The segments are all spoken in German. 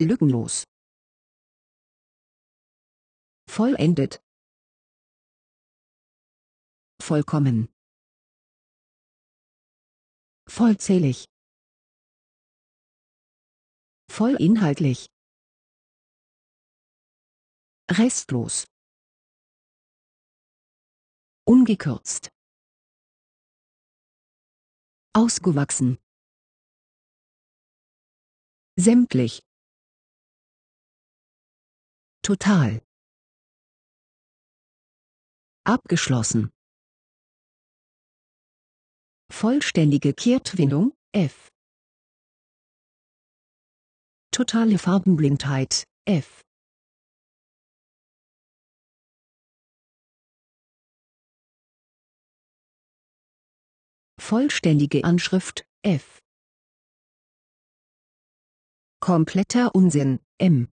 lückenlos vollendet vollkommen vollzählig vollinhaltlich restlos ungekürzt ausgewachsen sämtlich Total. Abgeschlossen. Vollständige Kehrtwindung, F. Totale Farbenblindheit, F. Vollständige Anschrift, F. Kompletter Unsinn, M.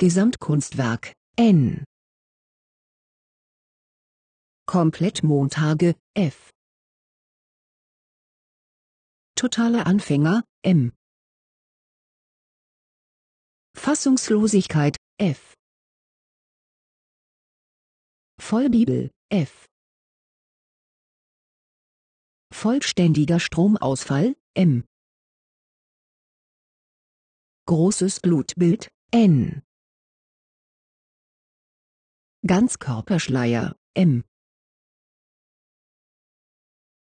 Gesamtkunstwerk, N. Komplettmontage, F. Totale Anfänger, M. Fassungslosigkeit, F. Vollbibel, F. Vollständiger Stromausfall, M. Großes Blutbild, N. Ganzkörperschleier, M.